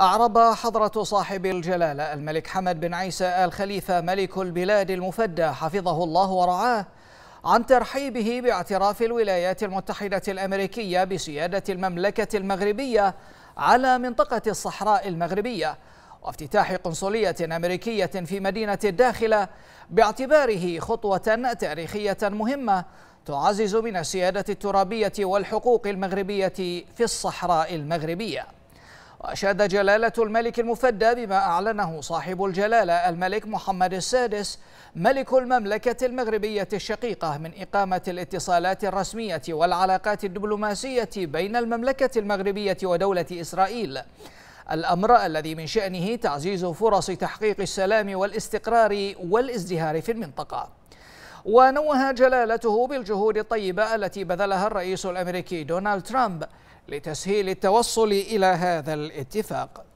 أعرب حضرة صاحب الجلالة الملك حمد بن عيسى آل خليفة ملك البلاد المفدى حفظه الله ورعاه عن ترحيبه باعتراف الولايات المتحدة الأمريكية بسيادة المملكة المغربية على منطقة الصحراء المغربية وافتتاح قنصلية أمريكية في مدينة الداخلة باعتباره خطوة تاريخية مهمة تعزز من السيادة الترابية والحقوق المغربية في الصحراء المغربية وأشاد جلالة الملك المفدى بما أعلنه صاحب الجلالة الملك محمد السادس ملك المملكة المغربية الشقيقة من إقامة الاتصالات الرسمية والعلاقات الدبلوماسية بين المملكة المغربية ودولة إسرائيل الأمر الذي من شأنه تعزيز فرص تحقيق السلام والاستقرار والازدهار في المنطقة ونوه جلالته بالجهود الطيبة التي بذلها الرئيس الأمريكي دونالد ترامب لتسهيل التوصل إلى هذا الاتفاق